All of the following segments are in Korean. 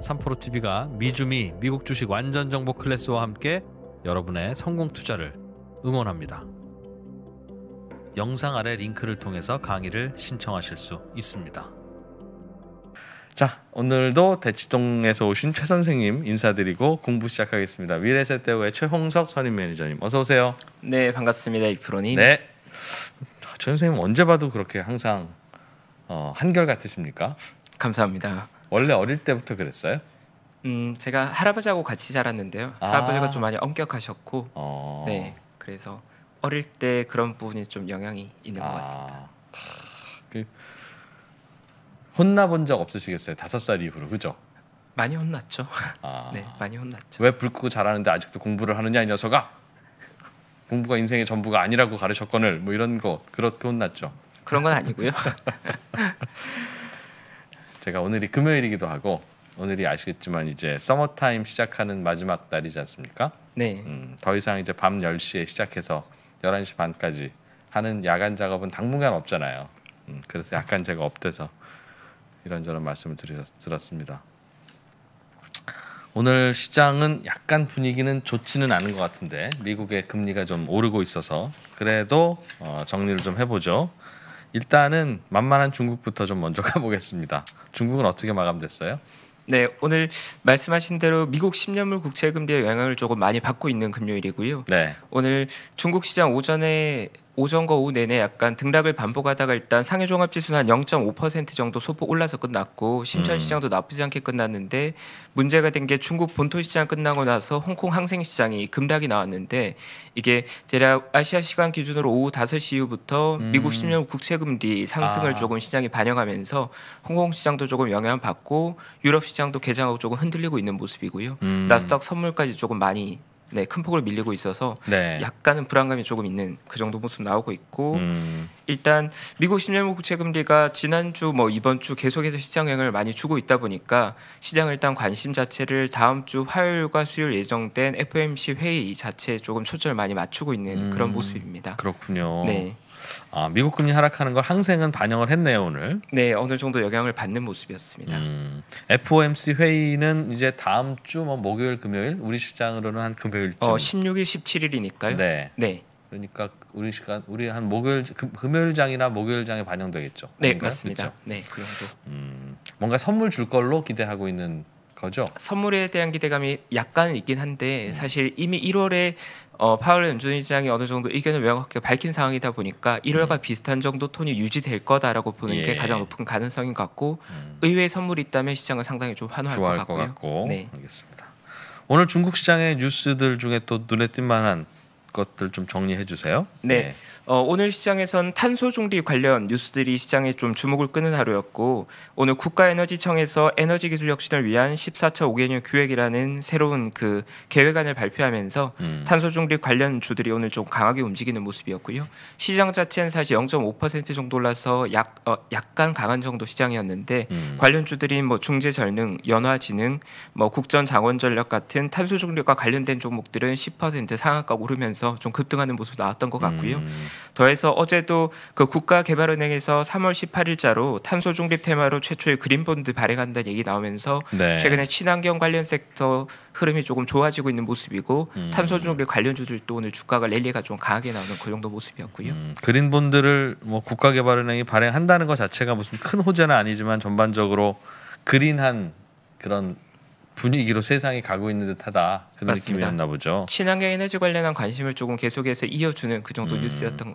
삼포로 TV가 미주미 미국 주식 완전 정보 클래스와 함께 여러분의 성공 투자를 응원합니다. 영상 아래 링크를 통해서 강의를 신청하실 수 있습니다. 자, 오늘도 대치동에서 오신 최 선생님 인사드리고 공부 시작하겠습니다. 미래세대우의 최홍석 선임 매니저님 어서 오세요. 네, 반갑습니다. 이프로님. 네. 아, 최 선생님 언제 봐도 그렇게 항상 어, 한결 같으십니까? 감사합니다. 원래 어릴 때부터 그랬어요? 음 제가 할아버지하고 같이 자랐는데요. 아. 할아버지가 좀 많이 엄격하셨고 어. 네 그래서 어릴 때 그런 부분이 좀 영향이 있는 아. 것 같습니다. 그, 혼나본 적 없으시겠어요? 다섯 살 이후로 그죠? 많이 혼났죠. 아. 네 많이 혼났죠. 왜불 끄고 자라는데 아직도 공부를 하느냐 이 녀석아? 공부가 인생의 전부가 아니라고 가르쳤거늘 뭐 이런 거 그렇게 혼났죠. 그런 건 아니고요. 제가 오늘이 금요일이기도 하고 오늘이 아시겠지만 이제 서머타임 시작하는 마지막 날이지 않습니까? 네. 음, 더 이상 이제 밤 10시에 시작해서 11시 반까지 하는 야간 작업은 당분간 없잖아요. 음, 그래서 약간 제가 업돼서 이런저런 말씀을 드렸, 들었습니다. 오늘 시장은 약간 분위기는 좋지는 않은 것 같은데 미국의 금리가 좀 오르고 있어서 그래도 어, 정리를 좀 해보죠. 일단은 만만한 중국부터 좀 먼저 가보겠습니다. 중국은 어떻게 마감됐어요? 네, 오늘 말씀하신 대로 미국 10년물 국채 금리의 영향을 조금 많이 받고 있는 금요일이고요. 네. 오늘 중국 시장 오전에 오전과 오후 내내 약간 등락을 반복하다가 일단 상해 종합 지수는 한0.5% 정도 소폭 올라서 끝났고 심천 음. 시장도 나쁘지 않게 끝났는데 문제가 된 게 중국 본토 시장 끝나고 나서 홍콩 항생 시장이 급락이 나왔는데 이게 대략 아시아 시간 기준으로 오후 5시 이후부터 음. 미국 10년 국채 금리 상승을 아. 조금 시장이 반영하면서 홍콩 시장도 조금 영향을 받고 유럽 시장도 개장하고 조금 흔들리고 있는 모습이고요. 음. 나스닥 선물까지 조금 많이 네, 큰 폭으로 밀리고 있어서 네. 약간은 불안감이 조금 있는 그 정도 모습 나오고 있고 음. 일단 미국 10년 국채 금리가 지난주 뭐 이번 주 계속해서 시장 영향을 많이 주고 있다 보니까 시장 일단 관심 자체를 다음 주 화요일과 수요일 예정된 FOMC 회의 자체에 조금 초점을 많이 맞추고 있는 음. 그런 모습입니다. 그렇군요. 네. 아, 미국 금리 하락하는 걸 항생은 반영을 했네요 오늘. 네 어느 정도 영향을 받는 모습이었습니다. 음, FOMC 회의는 이제 다음 주뭐 목요일 금요일 우리 시장으로는 한 금요일쯤. 어 16일 17일이니까요. 네. 네. 그러니까 우리 시간 우리 한 목요일 금, 요일장이나 목요일장에 반영되겠죠. 네 그런가요? 맞습니다. 그렇네그 정도. 음, 뭔가 선물 줄 걸로 기대하고 있는 거죠. 선물에 대한 기대감이 약간 있긴 한데 음. 사실 이미 1월에 어, 파월 연준 의장이 어느 정도 의견을 명확하게 밝힌 상황이다 보니까 1월과 음. 비슷한 정도 톤이 유지될 거다라고 보는 예. 게 가장 높은 가능성인 것 같고 음. 의외의 선물이 있다면 시장은 상당히 좀 환호할 것 같고요. 것 같고. 네. 알겠습니다. 오늘 중국 시장의 뉴스들 중에 또 눈에 띌 만한 것들 좀 정리해 주세요. 네. 네. 어, 오늘 시장에선 탄소 중립 관련 뉴스들이 시장에 좀 주목을 끄는 하루였고 오늘 국가에너지청에서 에너지 기술 혁신을 위한 14차 5개년 기획이라는 새로운 그 계획안을 발표하면서 음. 탄소 중립 관련 주들이 오늘 좀 강하게 움직이는 모습이었고요. 시장 자체는 사실 0.5% 정도 올라서 약 어, 약간 강한 정도 시장이었는데 음. 관련 주들이 뭐 중재절능, 연화지능, 뭐 국전 장원 전력 같은 탄소 중립과 관련된 종목들은 10% 상한가 오르면서 좀 급등하는 모습 나왔던 것 같고요. 음. 더해서 어제도 그 국가개발은행에서 3월 18일자로 탄소 중립 테마로 최초의 그린본드 발행한다는 얘기 나오면서 네. 최근에 친환경 관련 섹터 흐름이 조금 좋아지고 있는 모습이고 음. 탄소 중립 관련 주들도 오늘 주가가 랠리가 좀 강하게 나오는 그 정도 모습이었고요. 음. 그린본드를 뭐 국가개발은행이 발행한다는 것 자체가 무슨 큰 호재는 아니지만 전반적으로 그린한 그런 분위기로 세상이 가고 있는 듯하다 그런 맞습니다. 느낌이었나 보죠. 친환경 에너지 관련한 관심을 조금 계속해서 이어주는 그 정도 음. 뉴스였던.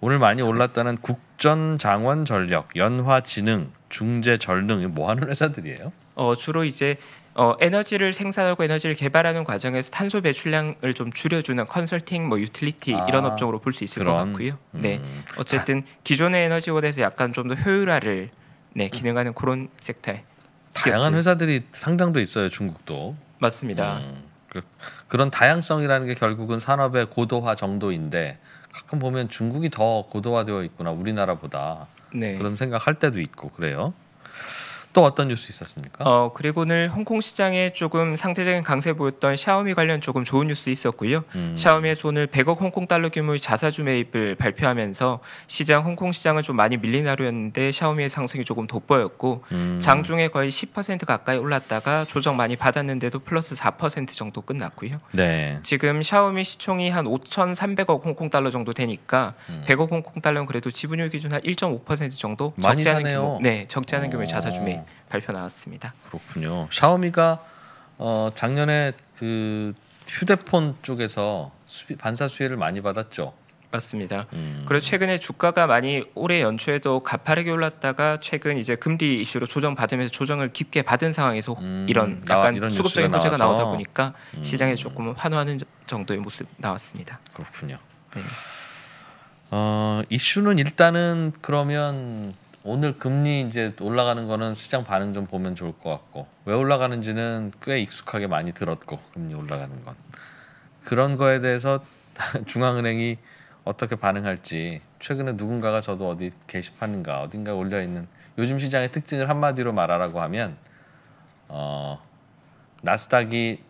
오늘 많이 올랐다는 국전 장원 전력, 연화 진흥, 중재 전능 뭐 하는 회사들이에요? 어 주로 이제 어, 에너지를 생산하고 에너지를 개발하는 과정에서 탄소 배출량을 좀 줄여주는 컨설팅, 뭐 유틸리티 아, 이런 업종으로 볼 수 있을 그런, 것 같고요. 네. 음. 네, 어쨌든 기존의 에너지원에서 약간 좀 더 효율화를 네 음. 기능하는 음. 그런 섹터에 다양한 회사들이 상장도 있어요 중국도. 맞습니다. 음, 그, 그런 다양성이라는 게 결국은 산업의 고도화 정도인데 가끔 보면 중국이 더 고도화되어 있구나 우리나라보다 네. 그런 생각할 때도 있고 그래요. 또 어떤 뉴스 있었습니까? 어 그리고 오늘 홍콩 시장에 조금 상대적인 강세 보였던 샤오미 관련 조금 좋은 뉴스 있었고요. 음. 샤오미에서 오늘 100억 홍콩 달러 규모의 자사주 매입을 발표하면서 시장 홍콩 시장은 좀 많이 밀린 하루였는데 샤오미의 상승이 조금 돋보였고 음. 장중에 거의 10% 가까이 올랐다가 조정 많이 받았는데도 플러스 4% 정도 끝났고요. 네. 지금 샤오미 시총이 한 5,300억 홍콩 달러 정도 되니까 음. 100억 홍콩 달러는 그래도 지분율 기준 한 1.5% 정도 적지 않은 규모, 네 적지 않은 규모의 자사주 매입. 발표 나왔습니다. 그렇군요. 샤오미가 어, 작년에 그 휴대폰 쪽에서 수비, 반사 수혜를 많이 받았죠. 맞습니다. 음. 그리고 최근에 주가가 많이 올해 연초에도 가파르게 올랐다가 최근 이제 금리 이슈로 조정 받으면서 조정을 깊게 받은 상황에서 음. 이런 약간 이런 수급적인 문제가 나오다 보니까 음. 시장에 조금 환호하는 정도의 모습 나왔습니다. 그렇군요. 네. 어, 이슈는 일단은 그러면 오늘 금리 이제 올라가는 거는 시장 반응 좀 보면 좋을 것 같고 왜 올라가는지는 꽤 익숙하게 많이 들었고 금리 올라가는 건 그런 거에 대해서 중앙은행이 어떻게 반응할지 최근에 누군가가 저도 어디 게시판인가 어딘가 올려 있는 요즘 시장의 특징을 한마디로 말하라고 하면 어 나스닥이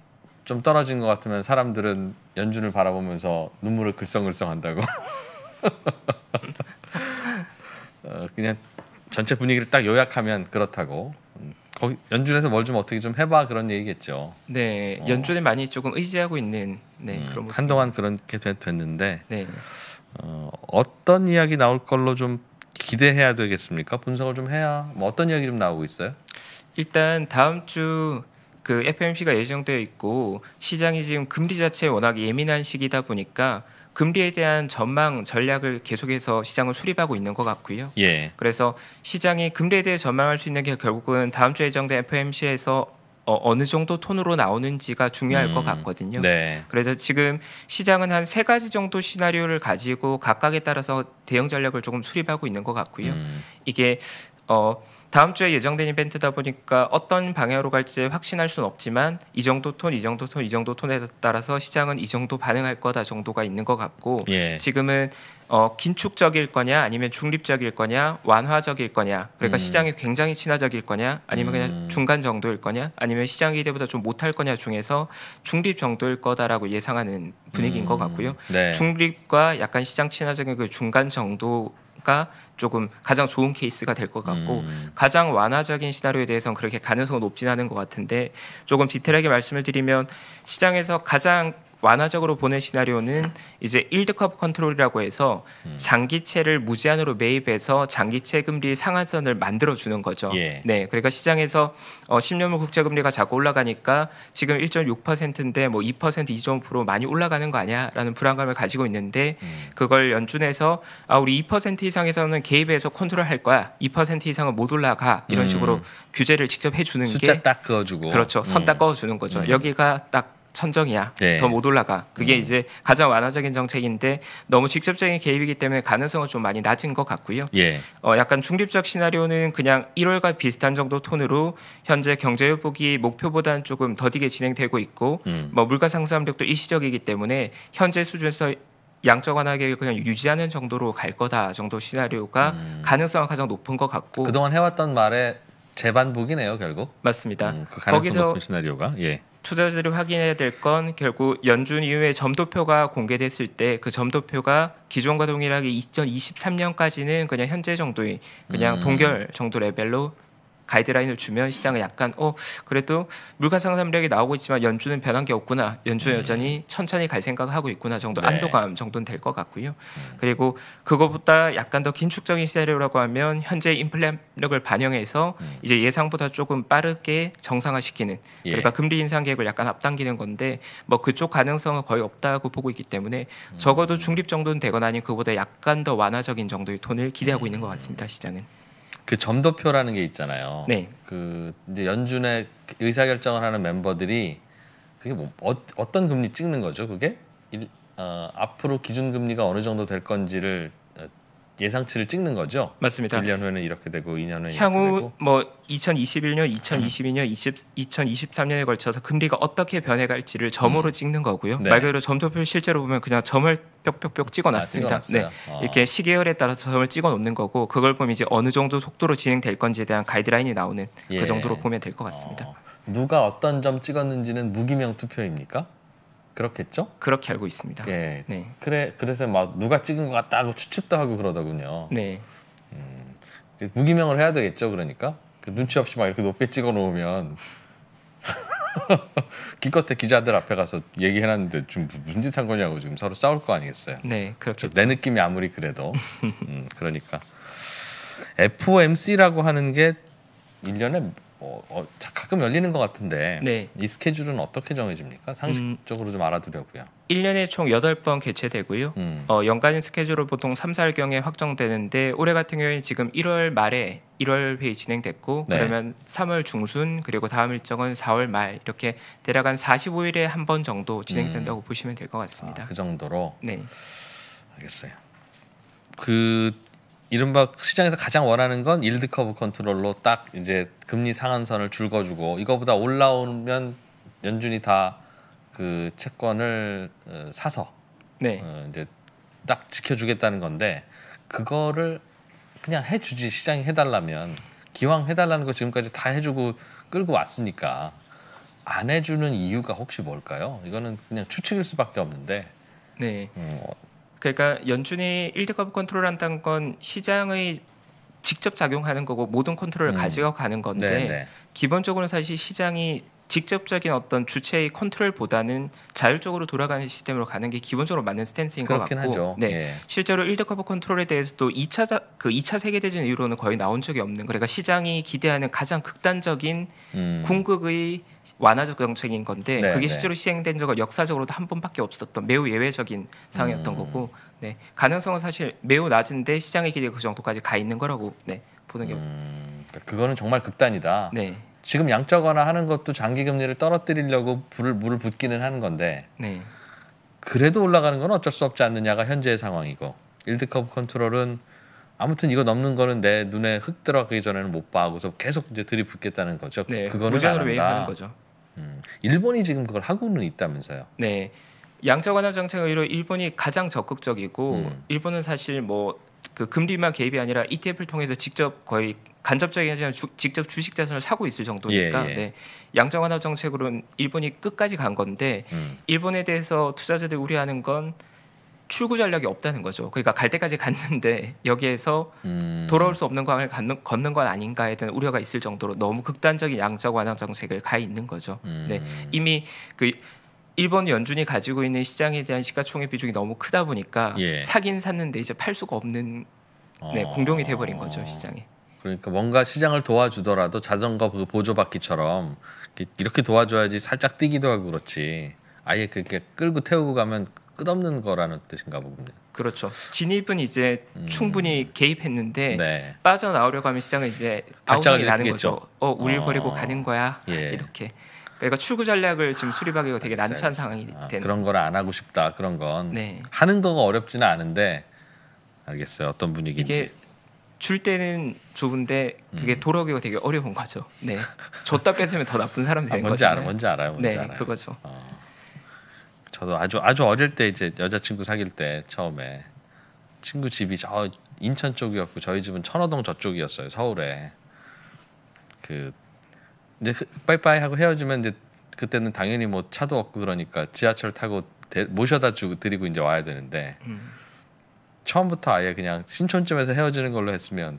좀 떨어진 것 같으면 사람들은 연준을 바라보면서 눈물을 글썽글썽한다고 어, 그냥 전체 분위기를 딱 요약하면 그렇다고 음, 거기 연준에서 뭘 좀 어떻게 좀 해봐 그런 얘기겠죠. 네, 어. 연준이 많이 조금 의지하고 있는 네, 음, 그런 모 한동안 그렇게 됐는데 네. 어, 어떤 이야기 나올 걸로 좀 기대해야 되겠습니까? 분석을 좀 해야 뭐 어떤 이야기 좀 나오고 있어요? 일단 다음 주 그 FMC가 예정되어 있고 시장이 지금 금리 자체에 워낙 예민한 시기다 보니까 금리에 대한 전망 전략을 계속해서 시장을 수립하고 있는 것 같고요. 예. 그래서 시장이 금리에 대해 전망할 수 있는 게 결국은 다음 주 예정된 FOMC에서 어, 느 정도 톤으로 나오는지가 중요할 음, 것 같거든요. 네. 그래서 지금 시장은 한 세 가지 정도 시나리오를 가지고 각각에 따라서 대응 전략을 조금 수립하고 있는 것 같고요. 음. 이게 어 다음 주에 예정된 이벤트다 보니까 어떤 방향으로 갈지 확신할 수는 없지만 이 정도 톤, 이 정도 톤, 이 정도 톤에 따라서 시장은 이 정도 반응할 거다 정도가 있는 것 같고 예. 지금은 어, 긴축적일 거냐 아니면 중립적일 거냐 완화적일 거냐 그러니까 음. 시장이 굉장히 친화적일 거냐 아니면 음. 그냥 중간 정도일 거냐 아니면 시장 이대보다좀 못할 거냐 중에서 중립 정도일 거다라고 예상하는 분위기인 음. 것 같고요. 네. 중립과 약간 시장 친화적인 그 중간 정도 가 조금 가장 좋은 케이스가 될 것 같고 음. 가장 완화적인 시나리오에 대해서는 그렇게 가능성은 높진 않은 것 같은데 조금 디테일하게 말씀을 드리면 시장에서 가장 완화적으로 보는 시나리오는 이제 일드 커브 컨트롤이라고 해서 음. 장기채를 무제한으로 매입해서 장기채 금리 상한선을 만들어 주는 거죠. 예. 네, 그러니까 시장에서 어, 10년물 국채 금리가 자꾸 올라가니까 지금 1.6%인데 뭐2% 2.5% 많이 올라가는 거 아니야라는 불안감을 가지고 있는데 음. 그걸 연준에서 아 우리 2% 이상에서는 개입해서 컨트롤할 거야. 2% 이상은 못 올라가 이런 음. 식으로 음. 규제를 직접 해주는 게 숫자 딱 그어주고 그렇죠. 선딱 음. 그어주는 거죠. 여기가 딱 천정이야. 네. 더못 올라가. 그게 음. 이제 가장 완화적인 정책인데 너무 직접적인 개입이기 때문에 가능성은 좀 많이 낮은 것 같고요. 예. 어, 약간 중립적 시나리오는 그냥 1월과 비슷한 정도 톤으로 현재 경제 회복이 목표보다는 조금 더디게 진행되고 있고 음. 뭐 물가 상승압력도 일시적이기 때문에 현재 수준에서 양적 완화 계획을 그냥 유지하는 정도로 갈 거다 정도 시나리오가 음. 가능성은 가장 높은 것 같고 그동안 해왔던 말에 재반복이네요 결국 맞습니다. 음, 그 거기서 시나리오가 예. 투자자들이 확인해야 될 건 결국 연준 이후에 점도표가 공개됐을 때 그 점도표가 기존과 동일하게 2023년까지는 그냥 현재 정도인 그냥 음. 동결 정도 레벨로 가이드라인을 주면 시장을 약간 어 그래도 물가 상승률이 나오고 있지만 연준은 변한 게 없구나. 연준 음. 여전히 천천히 갈 생각을 하고 있구나 정도 네. 안도감 정도는 될 것 같고요. 음. 그리고 그것보다 약간 더 긴축적인 시나리오라고 하면 현재 인플레력을 반영해서 음. 이제 예상보다 조금 빠르게 정상화시키는 예. 그러니까 금리 인상 계획을 약간 앞당기는 건데 뭐 그쪽 가능성은 거의 없다고 보고 있기 때문에 적어도 음. 중립 정도는 되거나 아니면 그보다 약간 더 완화적인 정도의 돈을 기대하고 네. 있는 것 같습니다 시장은. 그 점도표라는 게 있잖아요. 네. 그 이제 연준의 의사 결정을 하는 멤버들이 그게 뭐 어, 어떤 금리 찍는 거죠? 그게 일, 어, 앞으로 기준 금리가 어느 정도 될 건지를 예상치를 찍는 거죠. 맞습니다. 1년 후에는 이렇게 되고 2년 후에 향후 뭐 2021년, 2022년, 20, 2023년에 걸쳐서 금리가 어떻게 변해갈지를 점으로 음. 찍는 거고요. 네. 말 그대로 점도표를 실제로 보면 그냥 점을 뿅뿅뿅 아, 찍어놨습니다. 아, 네, 아. 이렇게 시계열에 따라서 점을 찍어놓는 거고 그걸 보면 이제 어느 정도 속도로 진행될 건지에 대한 가이드라인이 나오는 그 예. 그 정도로 보면 될 것 같습니다. 어. 누가 어떤 점 찍었는지는 무기명 투표입니까? 그렇겠죠? 그렇게 알고 있습니다. 예. 네. 그래 그래서 막 누가 찍은 것 같다고 추측도 하고 그러더군요. 네. 음, 그 무기명을 해야 되겠죠, 그러니까 그 눈치 없이 막 이렇게 높게 찍어 놓으면 기껏해 기자들 앞에 가서 얘기해놨는데 좀 무슨 짓 한 거냐고 지금 서로 싸울 거 아니겠어요? 네, 그렇죠. 내 느낌이 아무리 그래도 음, 그러니까 FOMC라고 하는 게 일년에 어, 어, 가끔 열리는 것 같은데 네. 이 스케줄은 어떻게 정해집니까? 상식적으로 음, 좀 알아두려고요. 1년에 음, 총 8번 개최되고요. 음. 어, 연간 스케줄로 보통 3, 4일경에 확정되는데 올해 같은 경우에는 지금 1월 말에 1월 회의 진행됐고 네. 그러면 3월 중순 그리고 다음 일정은 4월 말 이렇게 대략 한 45일에 한 번 정도 진행된다고 음. 보시면 될 것 같습니다. 아, 그 정도로? 네. 알겠어요. 그 이른바 시장에서 가장 원하는 건 일드 커브 컨트롤로 딱 이제 금리 상한선을 줄거주고 이거보다 올라오면 연준이 다 그 채권을 어, 사서 네. 어, 이제 딱 지켜주겠다는 건데 그거를 그냥 해주지 시장이 해달라면 기왕 해달라는 거 지금까지 다 해주고 끌고 왔으니까 안 해주는 이유가 혹시 뭘까요? 이거는 그냥 추측일 수밖에 없는데 네. 음, 뭐 그러니까 연준이 일드컵 컨트롤한다는 건 시장의 직접 작용하는 거고 모든 컨트롤을 음. 가져가는 건데 네네. 기본적으로 사실 시장이 직접적인 어떤 주체의 컨트롤보다는 자율적으로 돌아가는 시스템으로 가는 게 기본적으로 맞는 스탠스인 것 같고 하죠. 네. 예. 실제로 일드커버 컨트롤에 대해서도 2차 그 2차 세계 대전 이후로는 거의 나온 적이 없는 그러니까 시장이 기대하는 가장 극단적인 음. 궁극의 완화적 정책인 건데 네, 그게 네. 실제로 네. 시행된 적은 역사적으로도 한 번밖에 없었던 매우 예외적인 상황이었던 음. 거고 네. 가능성은 사실 매우 낮은데 시장의 기대가 그 정도까지 가 있는 거라고 네. 보는 게 음. 그 그거는 정말 극단이다. 네. 지금 양적완화 하는 것도 장기 금리를 떨어뜨리려고 불을 물을 붓기는 하는 건데 네. 그래도 올라가는 건 어쩔 수 없지 않느냐가 현재의 상황이고 일드컵 컨트롤은 아무튼 이거 넘는 거는 내 눈에 흙 들어가기 전에는 못 봐하고서 계속 이제 들이붓겠다는 거죠. 네, 그거는 무장으로 매입하는 거죠. 음, 일본이 지금 그걸 하고는 있다면서요. 네. 양적 완화 정책 의로 일본이 가장 적극적이고 음. 일본은 사실 뭐그 금리만 개입이 아니라 ETF를 통해서 직접 거의 간접적인 하지만 직접 주식 자산을 사고 있을 정도니까 예, 예. 네. 양적 완화 정책으로는 일본이 끝까지 간 건데 음. 일본에 대해서 투자자들이 우려하는 건 출구 전략이 없다는 거죠. 그러니까 갈 때까지 갔는데 여기에서 음. 돌아올 수 없는 광을 걷는, 걷는 건 아닌가에 대한 우려가 있을 정도로 너무 극단적인 양적 완화 정책을 가 있는 거죠. 음. 네. 이미 그 일본 연준이 가지고 있는 시장에 대한 시가총액 비중이 너무 크다 보니까 예. 사긴 샀는데 이제 팔 수가 없는 네, 어... 네, 공룡이 돼버린 거죠 시장에 그러니까 뭔가 시장을 도와주더라도 자전거 그 보조바퀴처럼 이렇게 도와줘야지 살짝 뛰기도 하고 그렇지. 아예 그렇게 끌고 태우고 가면 끝없는 거라는 뜻인가 보군요. 그렇죠. 진입은 이제 음. 충분히 개입했는데 네. 빠져나오려고 하면 시장은 이제 아웃이 나는 거죠. 어, 우리 버리고 어. 가는 거야. 예. 이렇게. 그러니까 출구 전략을 지금 아, 수립하기가 되게 알겠어, 난처한 알겠어. 상황이 아, 되 그런 걸 안 하고 싶다 그런 건 네. 하는 거가 어렵지는 않은데 알겠어요 어떤 분위기인지 이게 줄 때는 좁은데 그게 음. 돌아오기가 되게 어려운 거죠. 네, 줬다 뺏으면 더 나쁜 사람 되는 아, 뭔지 거잖아요. 알아, 뭔지 알아요, 뭔지 네, 알아요. 그거죠. 어. 저도 아주 아주 어릴 때 이제 여자친구 사귈 때 처음에 친구 집이 저 인천 쪽이었고 저희 집은 천호동 저쪽이었어요 서울에 그 이제 빠이빠이 하고 헤어지면 이제 그때는 당연히 뭐 차도 없고 그러니까 지하철 타고 데, 모셔다 주고 드리고 이제 와야 되는데 음. 처음부터 아예 그냥 신촌점에서 헤어지는 걸로 했으면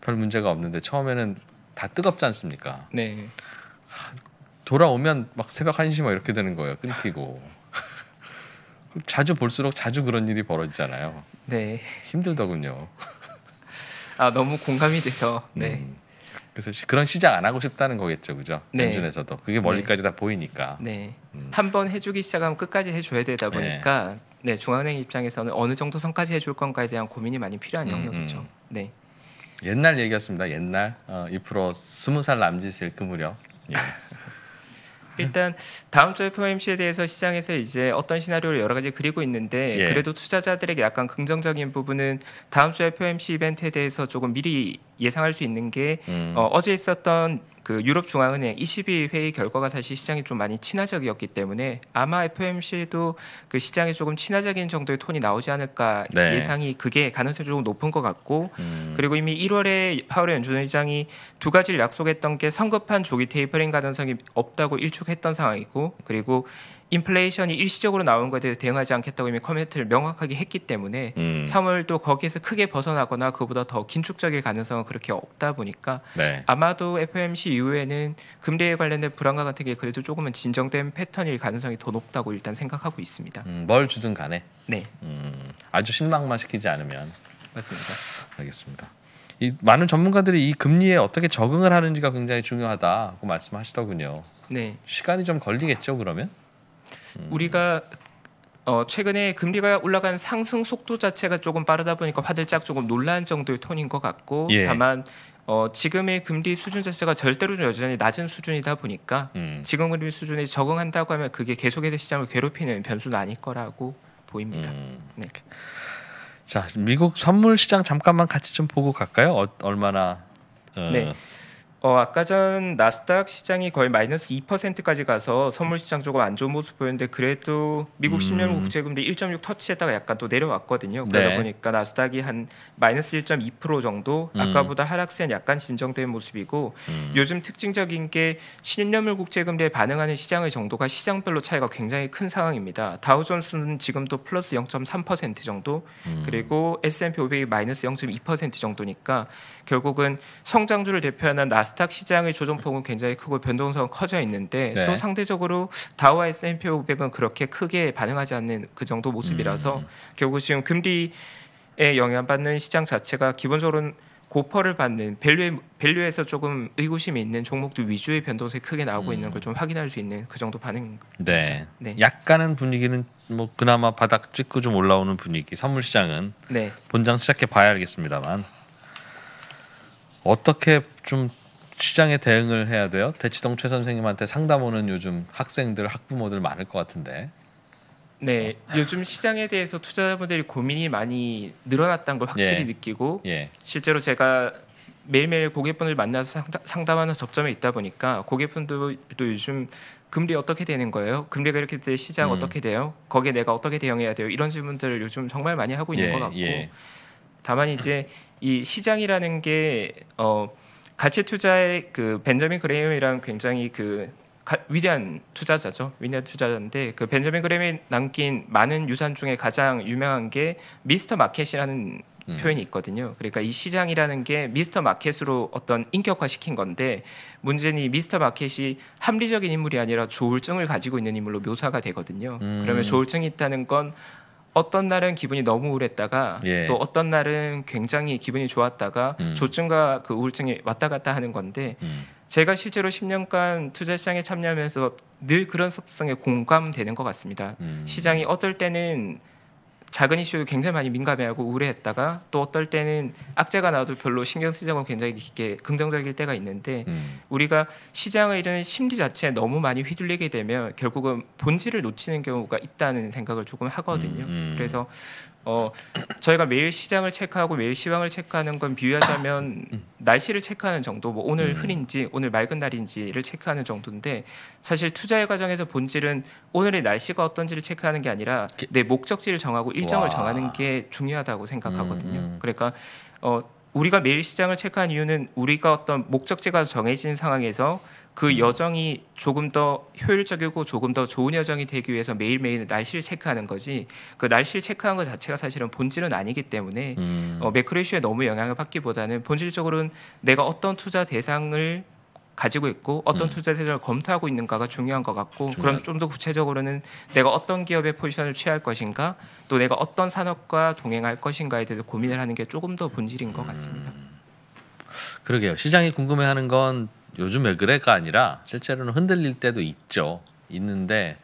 별 문제가 없는데 처음에는 다 뜨겁지 않습니까? 네. 돌아오면 막 새벽 1시 막 뭐 이렇게 되는 거예요. 끊기고. 자주 볼수록 자주 그런 일이 벌어지잖아요. 네. 힘들더군요. 아, 너무 공감이 돼서. 네. 음. 그래서 그런 시작 안 하고 싶다는 거겠죠, 그죠? 네. 연준에서도 그게 멀리까지 네. 다 보이니까. 네. 음. 한번 해주기 시작하면 끝까지 해줘야 되다 네. 보니까 네. 네. 중앙은행 입장에서는 어느 정도 선까지 해줄 건가에 대한 고민이 많이 필요한 음, 음. 영역이죠. 음. 네. 옛날 얘기였습니다. 옛날 어, 2% 스무 살 남짓일 그 무렵. 예. 일단 다음 주에 FOMC에 대해서 시장에서 이제 어떤 시나리오를 여러 가지 그리고 있는데 예. 그래도 투자자들에게 약간 긍정적인 부분은 다음 주에 FOMC 이벤트에 대해서 조금 미리 예상할 수 있는 게 음. 어, 어제 있었던 그 유럽 중앙은행 22 회의 결과가 사실 시장이 좀 많이 친화적이었기 때문에 아마 FOMC도 그 시장에 조금 친화적인 정도의 톤이 나오지 않을까 네. 예상이 그게 가능성이 조금 높은 것 같고 음. 그리고 이미 1월에 파월 연준 의장이 두 가지를 약속했던 게 성급한 조기 테이퍼링 가능성이 없다고 일축 했던 상황이고 그리고 인플레이션이 일시적으로 나온 것에 대해서 대응하지 않겠다고 이미 커멘트를 명확하게 했기 때문에 음. 3월도 거기에서 크게 벗어나거나 그보다 더 긴축적일 가능성은 그렇게 없다 보니까 네. 아마도 FOMC 이후에는 금리에 관련된 불안과 같은 게 그래도 조금은 진정된 패턴일 가능성이 더 높다고 일단 생각하고 있습니다. 음, 뭘 주든 간에 네. 음, 아주 신망만 시키지 않으면 맞습니다. 알겠습니다. 이 많은 전문가들이 이 금리에 어떻게 적응을 하는지가 굉장히 중요하다고 말씀하시더군요. 네. 시간이 좀 걸리겠죠 그러면? 음. 우리가 어, 최근에 금리가 올라간 상승 속도 자체가 조금 빠르다 보니까 화들짝 조금 놀란 정도의 톤인 것 같고 예. 다만 어, 지금의 금리 수준 자체가 절대로 좀 여전히 낮은 수준이다 보니까 음. 지금 금리 수준에 적응한다고 하면 그게 계속해서 시장을 괴롭히는 변수는 아닐 거라고 보입니다. 음. 네. 자 미국 선물 시장 잠깐만 같이 좀 보고 갈까요? 어, 얼마나 어. 네. 어, 아까 전 나스닥 시장이 거의 마이너스 2%까지 가서 선물 시장 조금 안 좋은 모습 보였는데 그래도 미국 음. 10년 국채금리 1.6 터치에다가 약간 또 내려왔거든요. 그러다 네. 보니까 나스닥이 한 마이너스 1.2% 정도 음. 아까보다 하락세는 약간 진정된 모습이고 음. 요즘 특징적인 게 신년물 국채금리에 반응하는 시장의 정도가 시장별로 차이가 굉장히 큰 상황입니다. 다우존스는 지금도 플러스 0.3% 정도 음. 그리고 S&P 500이 마이너스 0.2% 정도니까 결국은 성장주를 대표하는 나스 닥 나스닥 시장의 조정폭은 굉장히 크고 변동성은 커져 있는데 네. 또 상대적으로 다우와 S&P 500은 그렇게 크게 반응하지 않는 그 정도 모습이라서 음. 결국 지금 금리에 영향받는 시장 자체가 기본적으로는 고퍼를 받는 밸류 밸류에서 조금 의구심이 있는 종목들 위주의 변동성이 크게 나오고 음. 있는 걸 좀 확인할 수 있는 그 정도 반응입니다. 네. 네. 약간은 분위기는 뭐 그나마 바닥 찍고 좀 올라오는 분위기. 선물 시장은 네. 본장 시작해 봐야 알겠습니다만 어떻게 좀 시장에 대응을 해야 돼요. 대치동 최 선생님한테 상담 오는 요즘 학생들 학부모들 많을 것 같은데. 네, 요즘 시장에 대해서 투자자분들이 고민이 많이 늘어났다는 걸 확실히 예. 느끼고 예. 실제로 제가 매일매일 고객분을 만나서 상담하는 접점에 있다 보니까 고객분들도 요즘 금리 어떻게 되는 거예요? 금리가 이렇게 돼 시장 음. 어떻게 돼요? 거기에 내가 어떻게 대응해야 돼요? 이런 질문들을 요즘 정말 많이 하고 있는 예, 것 같고 예. 다만 이제 이 시장이라는 게 어, 가치 투자의 그벤저민 그레이엄이랑 굉장히 그 가, 위대한 투자자죠. 위대한 투자자인데 그벤저민 그램이 레 남긴 많은 유산 중에 가장 유명한 게 미스터 마켓이라는 음. 표현이 있거든요. 그러니까 이 시장이라는 게 미스터 마켓으로 어떤 인격화 시킨 건데 문제는 이 미스터 마켓이 합리적인 인물이 아니라 조울증을 가지고 있는 인물로 묘사가 되거든요. 음. 그러면 조울증이 있다는 건 어떤 날은 기분이 너무 우울했다가 예. 또 어떤 날은 굉장히 기분이 좋았다가 음. 조증과 그 우울증이 왔다 갔다 하는 건데 음. 제가 실제로 10년간 투자 시장에 참여하면서 늘 그런 섭성에 공감되는 것 같습니다. 음. 시장이 어떨 때는 작은 이슈 굉장히 많이 민감해하고 우울해했다가 또 어떨 때는 악재가 나도 와 별로 신경 쓰지 않고 굉장히 깊게 긍정적일 때가 있는데 음. 우리가 시장의 이런 심리 자체에 너무 많이 휘둘리게 되면 결국은 본질을 놓치는 경우가 있다는 생각을 조금 하거든요. 음. 음. 그래서 어, 저희가 매일 시장을 체크하고 매일 시황을 체크하는 건 비유하자면 음. 날씨를 체크하는 정도, 뭐 오늘 음. 흐린지 오늘 맑은 날인지를 체크하는 정도인데 사실 투자의 과정에서 본질은 오늘의 날씨가 어떤지를 체크하는 게 아니라 내 목적지를 정하고 일정을 와. 정하는 게 중요하다고 생각하거든요. 음, 음. 그러니까 어, 우리가 매일 시장을 체크한 이유는 우리가 어떤 목적지가 정해진 상황에서 그 여정이 조금 더 효율적이고 조금 더 좋은 여정이 되기 위해서 매일매일 날씨를 체크하는 거지 그 날씨를 체크한 것 자체가 사실은 본질은 아니기 때문에 음. 어, 매크로 이슈에 너무 영향을 받기보다는 본질적으로는 내가 어떤 투자 대상을 가지고 있고 어떤 음. 투자 대상을 검토하고 있는가가 중요한 것 같고 중요한. 그럼 좀 더 구체적으로는 내가 어떤 기업의 포지션을 취할 것인가 또 내가 어떤 산업과 동행할 것인가에 대해서 고민을 하는 게 조금 더 본질인 것 같습니다. 음. 그러게요. 시장이 궁금해하는 건 요즘 에 그래가 아니라 실제로는 흔들릴 때도 있죠. 있는데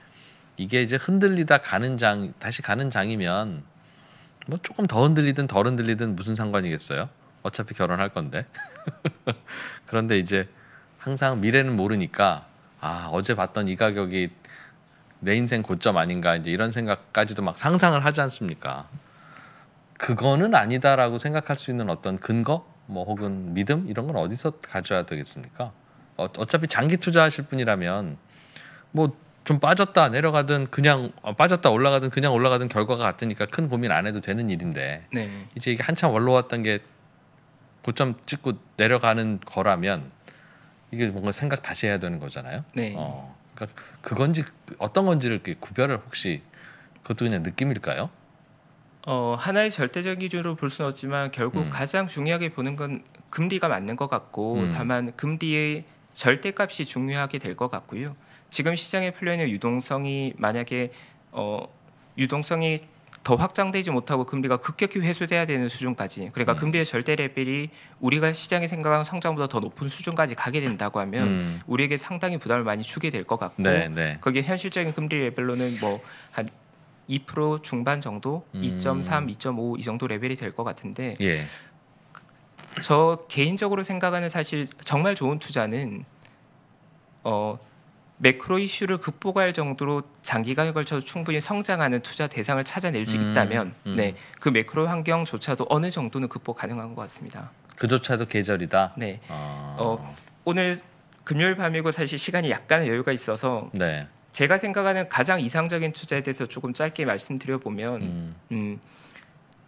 이게 이제 흔들리다 가는 장 다시 가는 장이면 뭐 조금 더 흔들리든 덜 흔들리든 무슨 상관이겠어요? 어차피 결혼할 건데. 그런데 이제 항상 미래는 모르니까 아 어제 봤던 이 가격이 내 인생 고점 아닌가 이제 이런 생각까지도 막 상상을 하지 않습니까? 그거는 아니다라고 생각할 수 있는 어떤 근거 뭐 혹은 믿음 이런 건 어디서 가져야 되겠습니까? 어, 어차피 장기 투자하실 분이라면 뭐 좀 빠졌다 내려가든 그냥 어, 빠졌다 올라가든 그냥 올라가든 결과가 같으니까 큰 고민 안 해도 되는 일인데 네. 이제 이게 한참 올라왔던 게 고점 찍고 내려가는 거라면 이게 뭔가 생각 다시 해야 되는 거잖아요. 네. 어, 그러니까 그건지 어떤 건지를 구별을 혹시 그것도 그냥 느낌일까요? 어, 하나의 절대적 기준으로 볼 수는 없지만 결국 음. 가장 중요하게 보는 건 금리가 맞는 것 같고 음. 다만 금리의 절대값이 중요하게 될 것 같고요. 지금 시장에 풀려 있는 유동성이 만약에 어, 유동성이 더 확장되지 못하고 금리가 급격히 회수돼야 되는 수준까지 그러니까 음. 금리의 절대 레벨이 우리가 시장이 생각하는 성장보다 더 높은 수준까지 가게 된다고 하면 음. 우리에게 상당히 부담을 많이 주게 될 것 같고 네, 네. 그게 현실적인 금리 레벨로는 뭐한 2% 중반 정도, 음. 2.3, 2.5 이 정도 레벨이 될 것 같은데 예. 저 개인적으로 생각하는 사실 정말 좋은 투자는 어 매크로 이슈를 극복할 정도로 장기간에 걸쳐서 충분히 성장하는 투자 대상을 찾아낼 수 음, 있다면 음, 네, 그 매크로 환경조차도 어느 정도는 극복 가능한 것 같습니다. 그조차도 계절이다. 네. 어... 어 오늘 금요일 밤이고 사실 시간이 약간 여유가 있어서 네. 제가 생각하는 가장 이상적인 투자에 대해서 조금 짧게 말씀드려 보면 음. 음,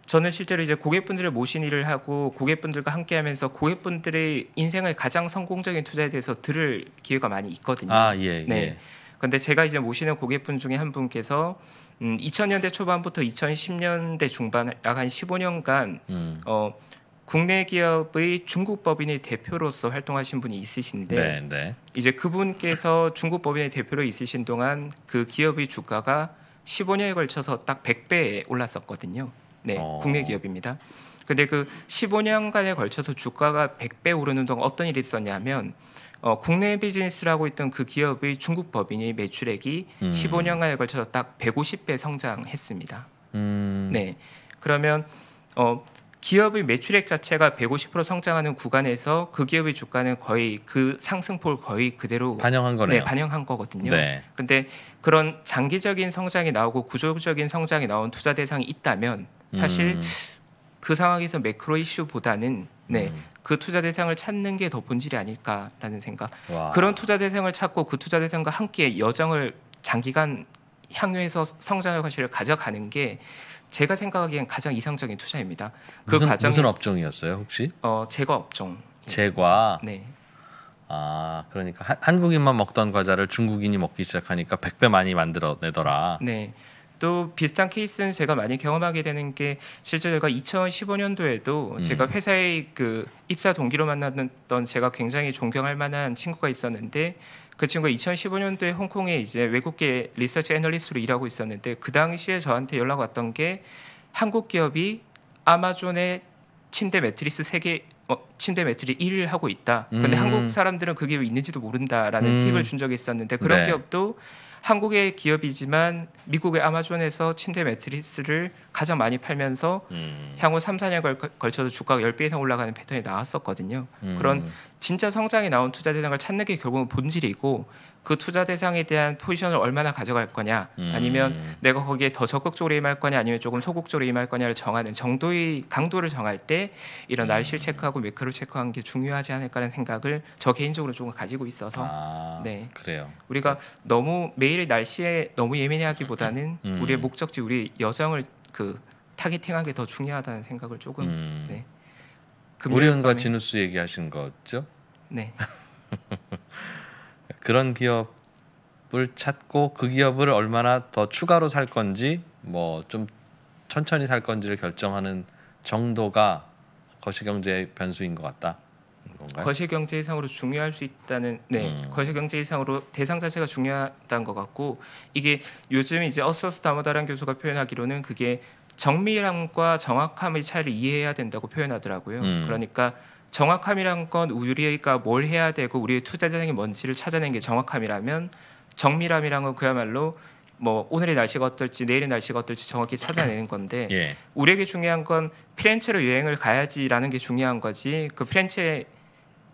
저는 실제로 이제 고객분들을 모신 일을 하고 고객분들과 함께 하면서 고객분들의 인생의 가장 성공적인 투자에 대해서 들을 기회가 많이 있거든요. 아, 예, 네. 예. 근데 제가 이제 모시는 고객분 중에 한 분께서 음, 2000년대 초반부터 2010년대 중반 약 한 15년간 음. 어 국내 기업의 중국 법인의 대표로서 활동하신 분이 있으신데 네, 네. 이제 그분께서 중국 법인의 대표로 있으신 동안 그 기업의 주가가 15년에 걸쳐서 딱 100배에 올랐었거든요. 네, 어... 국내 기업입니다. 근데 그 15년간에 걸쳐서 주가가 100배 오르는 동안 어떤 일이 있었냐면 어, 국내 비즈니스라고 있던 그 기업의 중국 법인이 매출액이 음. 15년간에 걸쳐서 딱 150배 성장했습니다. 음. 네, 그러면 어, 기업의 매출액 자체가 150% 성장하는 구간에서 그 기업의 주가는 거의 그 상승폭을 거의 그대로 반영한 거네요. 네, 반영한 거거든요. 네. 근데 그런 장기적인 성장이 나오고 구조적인 성장이 나온 투자 대상이 있다면 사실 음. 그 상황에서 매크로 이슈보다는 네, 음. 그 투자 대상을 찾는 게 더 본질이 아닐까라는 생각. 와. 그런 투자 대상을 찾고 그 투자 대상과 함께 여정을 장기간 향유해서 성장의 현실을 가져가는 게 제가 생각하기엔 가장 이상적인 투자입니다. 그 무슨, 과정에, 무슨 업종이었어요 혹시? 어 제과 업종. 제과. 네. 아 그러니까 하, 한국인만 먹던 과자를 중국인이 먹기 시작하니까 1배 많이 만들어내더라. 네. 또 비슷한 케이스는 제가 많이 경험하게 되는 게 실제 제가 2015년도에도 음. 제가 회사의 그 입사 동기로 만났던 제가 굉장히 존경할 만한 친구가 있었는데 그 친구가 2015년도에 홍콩에 이제 외국계 리서치 애널리스트로 일하고 있었는데 그 당시에 저한테 연락 왔던 게 한국 기업이 아마존의 침대 매트리스 세계 어, 침대 매트리 1위를 하고 있다. 근데 음. 한국 사람들은 그게 왜 있는지도 모른다라는 음. 팁을 준 적이 있었는데 그런 네. 기업도 한국의 기업이지만 미국의 아마존에서 침대 매트리스를 가장 많이 팔면서 음. 향후 3, 4년 걸쳐서 주가가 10배 이상 올라가는 패턴이 나왔었거든요. 음. 그런 진짜 성장이 나온 투자 대상을 찾는 게 결국은 본질이고 그 투자 대상에 대한 포지션을 얼마나 가져갈 거냐 음. 아니면 내가 거기에 더 적극적으로 임할 거냐 아니면 조금 소극적으로 임할 거냐를 정하는 정도의 강도를 정할 때 이런 음. 날씨를 체크하고 매크로 체크하는 게 중요하지 않을까라는 생각을 저 개인적으로 조금 가지고 있어서 아, 네 그래요 우리가 너무 매일의 날씨에 너무 예민해하기보다는 음. 우리의 목적지 우리 여정을 그타겟팅한게 더 중요하다는 생각을 조금 음. 네 우리은과 진우스 얘기하신 거죠 네 그런 기업을 찾고 그 기업을 얼마나 더 추가로 살 건지 뭐 좀 천천히 살 건지를 결정하는 정도가 거시경제의 변수인 것 같다. 거시경제 이상으로 중요할 수 있다는 네 음. 거시경제 이상으로 대상 자체가 중요하다는 것 같고 이게 요즘 이제 어스스 다모다란 교수가 표현하기로는 그게 정밀함과 정확함의 차이를 이해해야 된다고 표현하더라고요. 음. 그러니까 정확함이란 건 우리가 뭘 해야 되고 우리의 투자 자산이 뭔지를 찾아낸 게 정확함이라면 정밀함이란 건 그야말로 뭐 오늘의 날씨가 어떨지 내일의 날씨가 어떨지 정확히 찾아내는 건데 예. 우리에게 중요한 건프렌체로 여행을 가야지라는 게 중요한 거지 그프렌체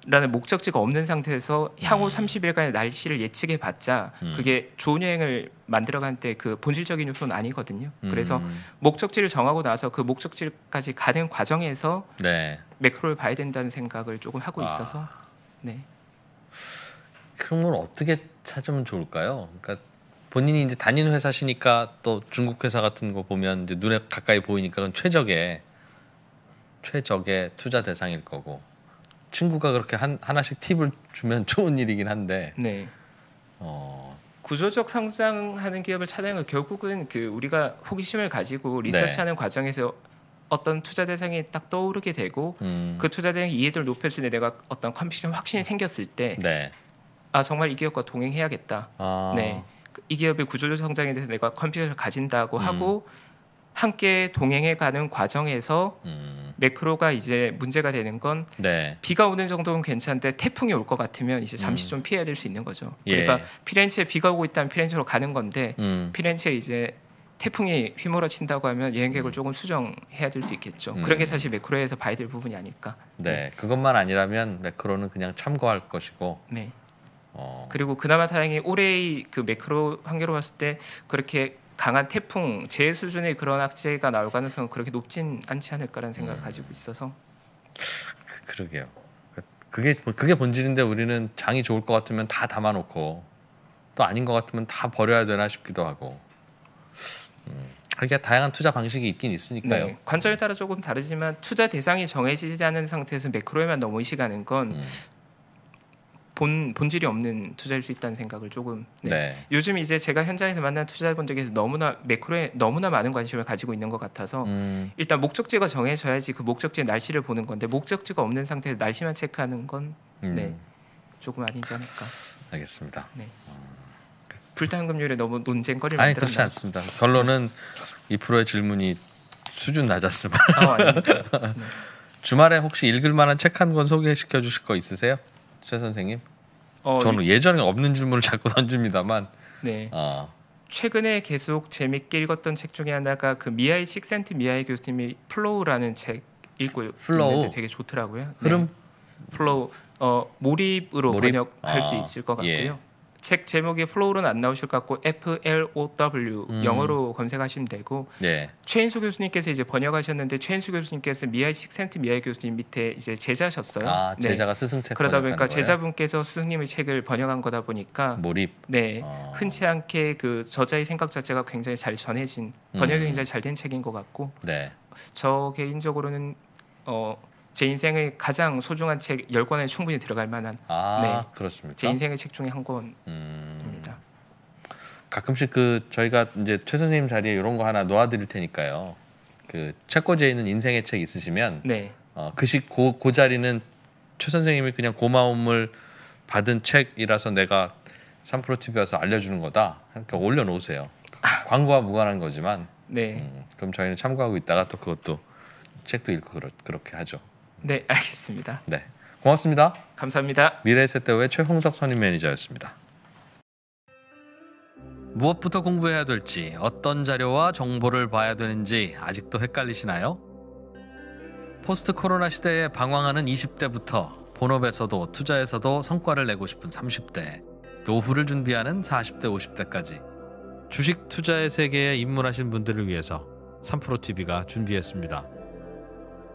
라는 목적지가 없는 상태에서 향후 음. 30일간의 날씨를 예측해 봤자 음. 그게 좋은 여행을 만들어간때그 본질적인 요소는 아니거든요. 음. 그래서 음. 목적지를 정하고 나서 그 목적지까지 가는 과정에서 네. 매크로를 봐야 된다는 생각을 조금 하고 아. 있어서 네. 그런 걸 어떻게 찾으면 좋을까요? 그러니까 본인이 이제 다니는 회사시니까 또 중국 회사 같은 거 보면 이제 눈에 가까이 보이니까 그건 최적의 최적의 투자 대상일 거고 친구가 그렇게 한, 하나씩 팁을 주면 좋은 일이긴 한데 네. 어, 구조적 성장하는 기업을 찾아낸 건 결국은 그 우리가 호기심을 가지고 네. 리서치하는 네. 과정에서 어떤 투자 대상이 딱 떠오르게 되고 음. 그 투자 대상의 이해도를 높일수있는 내가 어떤 컨비션 확신이 생겼을 때 네. 아, 정말 이 기업과 동행해야겠다. 아. 네. 그 이 기업의 구조적 성장에 대해서 내가 컨비션을 가진다고 음. 하고 함께 동행해 가는 과정에서 음. 매크로가 이제 문제가 되는 건 네. 비가 오는 정도는 괜찮은데 태풍이 올 것 같으면 이제 잠시 음. 좀 피해야 될 수 있는 거죠. 예. 그러니까 예. 피렌체에 비가 오고 있다면 피렌체로 가는 건데 음. 피렌체에 이제 태풍이 휘몰아친다고 하면 여행객을 음. 조금 수정해야 될 수 있겠죠. 음. 그런 게 사실 매크로에서 봐야 될 부분이 아닐까. 네, 네. 그것만 아니라면 매크로는 그냥 참고할 것이고. 네. 어. 그리고 그나마 다행히 올해의 그 매크로 환경으로 봤을 때 그렇게 강한 태풍 재해 수준의 그런 악재가 나올 가능성은 그렇게 높진 않지 않을까라는 생각을 음. 가지고 있어서 그러게요. 그, 그게 그게 본질인데 우리는 장이 좋을 것 같으면 다 담아놓고 또 아닌 것 같으면 다 버려야 되나 싶기도 하고. 그러니까 다양한 투자 방식이 있긴 있으니까요. 네, 관점에 따라 조금 다르지만 투자 대상이 정해지지 않은 상태에서 매크로에만 너무 의식하는건 음. 본 본질이 없는 투자일 수 있다는 생각을 조금 네. 네. 요즘 이제 제가 현장에서 만난 투자자분들께서 너무나 매크로에 너무나 많은 관심을 가지고 있는 것 같아서 음. 일단 목적지가 정해져야지 그 목적지의 날씨를 보는 건데 목적지가 없는 상태에서 날씨만 체크하는 건 음. 네. 조금 아니지 않을까. 알겠습니다. 네. 어, 그 불타금률에 너무 논쟁거리를 아니 그렇지 않습니다. 결론은 이 프로의 질문이 수준 낮았음. 아, 네. 주말에 혹시 읽을 만한 책 한 권 소개시켜 주실 거 있으세요? 최 선생님? 어, 저는 네. 예전에 없는 질문을 자꾸 던집니다만. 네. 어. 최근에 계속 재밌게 읽었던 책 중에 하나가 그 미하이 식센트 미하이 교수님이 플로우라는 책 읽고 플로우. 되게 좋더라고요. 네. 흐름. 네. 플로우 어, 몰입으로 몰입? 번역할 아, 수 있을 것 예. 같고요. 예. 책제목이 플로우는 안 나오실 것 같고 F L O W 음. 영어로 검색하시면 되고 네. 최인수 교수님께서 이제 번역하셨는데 최인수 교수님께서 미아의 식센트 미아의 교수님 밑에 이제 제자셨어요. 아 네. 제자가 네. 스승 책 그러다 보니까 거예요? 제자분께서 스승님의 책을 번역한 거다 보니까 몰입. 네 어. 흔치 않게 그 저자의 생각 자체가 굉장히 잘 전해진 번역이 음. 굉장히 잘 된 책인 것 같고 네. 저 개인적으로는 어제 인생의 가장 소중한 책1 0 권에 충분히 들어갈 만한 아, 네. 그렇습니까? 제 인생의 책 중에 한 권입니다. 음... 가끔씩 그 저희가 이제 최 선생님 자리에 이런 거 하나 놓아드릴 테니까요. 그 책꽂이에 있는 인생의 책 있으시면 네. 어, 그 식 고, 그 자리는 최 선생님이 그냥 고마움을 받은 책이라서 내가 3프로 TV에서 알려주는 거다. 그러니까 올려놓으세요. 아. 광고와 무관한 거지만. 네. 음, 그럼 저희는 참고하고 있다가 또 그것도 책도 읽고 그렇, 그렇게 하죠. 네, 알겠습니다. 네, 고맙습니다. 감사합니다. 미래세대의 최홍석 선임 매니저였습니다. 무엇부터 공부해야 될지, 어떤 자료와 정보를 봐야 되는지 아직도 헷갈리시나요? 포스트 코로나 시대에 방황하는 20대부터 본업에서도 투자에서도 성과를 내고 싶은 30대, 노후를 준비하는 40대, 50대까지 주식 투자의 세계에 입문하신 분들을 위해서 3프로TV가 준비했습니다.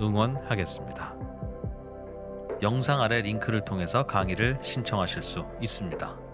응원하겠습니다. 영상 아래 링크를 통해서 강의를 신청하실 수 있습니다.